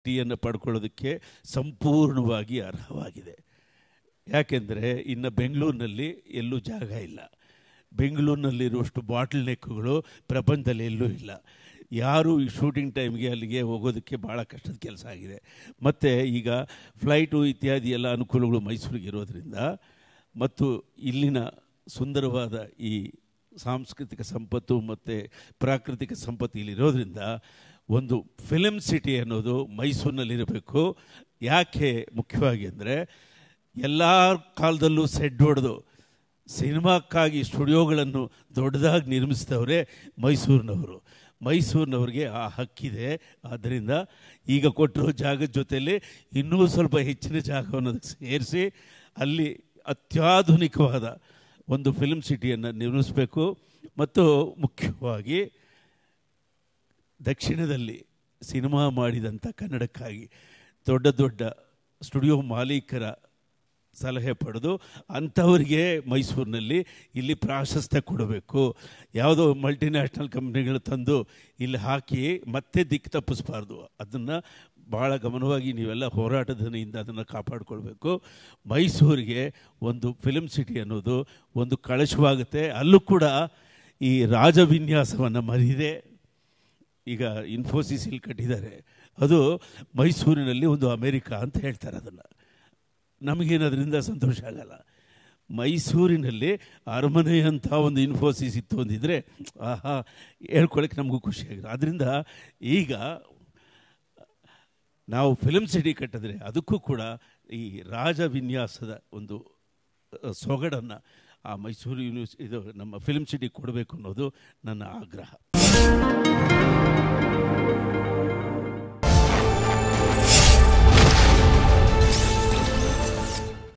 ಶಕ್ತಿಯನ್ನು ಪಡ್ಕೊಳ್ಳೋದಕ್ಕೆ ಸಂಪೂರ್ಣವಾಗಿ ಅರ್ಹವಾಗಿದೆ ಯಾಕೆಂದರೆ ಇನ್ನು ಬೆಂಗಳೂರಿನಲ್ಲಿ ಎಲ್ಲೂ ಜಾಗ ಇಲ್ಲ ಬೆಂಗಳೂರಿನಲ್ಲಿರುವಷ್ಟು ಬಾಟಲ್ ನೆಕ್ಗಳು ಪ್ರಪಂಚದಲ್ಲಿ ಎಲ್ಲೂ ಇಲ್ಲ ಯಾರು ಈ ಶೂಟಿಂಗ್ ಟೈಮ್ಗೆ ಅಲ್ಲಿಗೆ ಹೋಗೋದಕ್ಕೆ ಭಾಳ ಕಷ್ಟದ ಕೆಲಸ ಆಗಿದೆ ಮತ್ತು ಈಗ ಫ್ಲೈಟು ಇತ್ಯಾದಿ ಎಲ್ಲ ಅನುಕೂಲಗಳು ಮೈಸೂರಿಗೆ ಇರೋದರಿಂದ ಮತ್ತು ಇಲ್ಲಿನ ಸುಂದರವಾದ ಈ ಸಾಂಸ್ಕೃತಿಕ ಸಂಪತ್ತು ಮತ್ತು ಪ್ರಾಕೃತಿಕ ಸಂಪತ್ತು ಇಲ್ಲಿರೋದ್ರಿಂದ ಒಂದು ಫಿಲಮ್ ಸಿಟಿ ಅನ್ನೋದು ಮೈಸೂರಿನಲ್ಲಿರಬೇಕು ಯಾಕೆ ಮುಖ್ಯವಾಗಿ ಅಂದರೆ ಎಲ್ಲ ಕಾಲದಲ್ಲೂ ಸೆಡ್ ಹೊಡೆದು ಸಿನಿಮಾಕ್ಕಾಗಿ ಸ್ಟುಡಿಯೋಗಳನ್ನು ದೊಡ್ಡದಾಗಿ ನಿರ್ಮಿಸಿದವರೇ ಮೈಸೂರಿನವರು ಮೈಸೂರಿನವ್ರಿಗೆ ಆ ಹಕ್ಕಿದೆ ಆದ್ದರಿಂದ ಈಗ ಕೊಟ್ಟಿರೋ ಜಾಗದ ಜೊತೆಯಲ್ಲಿ ಇನ್ನೂ ಸ್ವಲ್ಪ ಹೆಚ್ಚಿನ ಜಾಗವನ್ನು ಸೇರಿಸಿ ಅಲ್ಲಿ ಅತ್ಯಾಧುನಿಕವಾದ ಒಂದು ಫಿಲ್ಮ್ ಸಿಟಿಯನ್ನು ನಿರ್ಮಿಸಬೇಕು ಮತ್ತು ಮುಖ್ಯವಾಗಿ ದಕ್ಷಿಣದಲ್ಲಿ ಸಿನಿಮಾ ಮಾಡಿದಂಥ ಕನ್ನಡಕ್ಕಾಗಿ ದೊಡ್ಡ ದೊಡ್ಡ ಸ್ಟುಡಿಯೋ ಮಾಲೀಕರ ಸಲಹೆ ಪಡೆದು ಅಂಥವ್ರಿಗೆ ಮೈಸೂರಿನಲ್ಲಿ ಇಲ್ಲಿ ಪ್ರಾಶಸ್ತ್ಯ ಕೊಡಬೇಕು ಯಾವುದೋ ಮಲ್ಟಿನ್ಯಾಷನಲ್ ಕಂಪ್ನಿಗಳು ತಂದು ಇಲ್ಲಿ ಹಾಕಿ ಮತ್ತೆ ದಿಕ್ಕು ತಪ್ಪಿಸಬಾರ್ದು ಅದನ್ನು ಭಾಳ ಗಮನವಾಗಿ ನೀವೆಲ್ಲ ಹೋರಾಟದಿಂದ ಅದನ್ನು ಕಾಪಾಡಿಕೊಳ್ಬೇಕು ಮೈಸೂರಿಗೆ ಒಂದು ಫಿಲಮ್ ಸಿಟಿ ಅನ್ನೋದು ಒಂದು ಕಳಶವಾಗುತ್ತೆ ಅಲ್ಲೂ ಕೂಡ ಈ ರಾಜವಿನ್ಯಾಸವನ್ನು ಮರಿದೆ ಈಗ ಇನ್ಫೋಸಿಸ್ ಇಲ್ಲಿ ಕಟ್ಟಿದ್ದಾರೆ ಅದು ಮೈಸೂರಿನಲ್ಲಿ ಒಂದು ಅಮೇರಿಕಾ ಅಂತ ಹೇಳ್ತಾರೆ ಅದನ್ನು ಅದರಿಂದ ಸಂತೋಷ ಆಗಲ್ಲ ಮೈಸೂರಿನಲ್ಲಿ ಅರಮನೆ ಅಂತ ಒಂದು ಇನ್ಫೋಸಿಸ್ ಇತ್ತು ಅಂದಿದ್ರೆ ಆಹಾ ಹೇಳ್ಕೊಳಕ್ಕೆ ನಮಗೂ ಖುಷಿಯಾಗಿದೆ ಆದ್ದರಿಂದ ಈಗ ನಾವು ಫಿಲಮ್ ಸಿಟಿ ಕಟ್ಟಿದ್ರೆ ಅದಕ್ಕೂ ಕೂಡ ಈ ರಾಜ ವಿನ್ಯಾಸದ ಒಂದು ಸೊಗಡನ್ನು ಆ ಮೈಸೂರು ಯೂನಿವರ್ಸಿ ಇದು ನಮ್ಮ ಫಿಲ್ಮ್ ಸಿಟಿ ಕೊಡಬೇಕು ಅನ್ನೋದು ನನ್ನ ಆಗ್ರಹ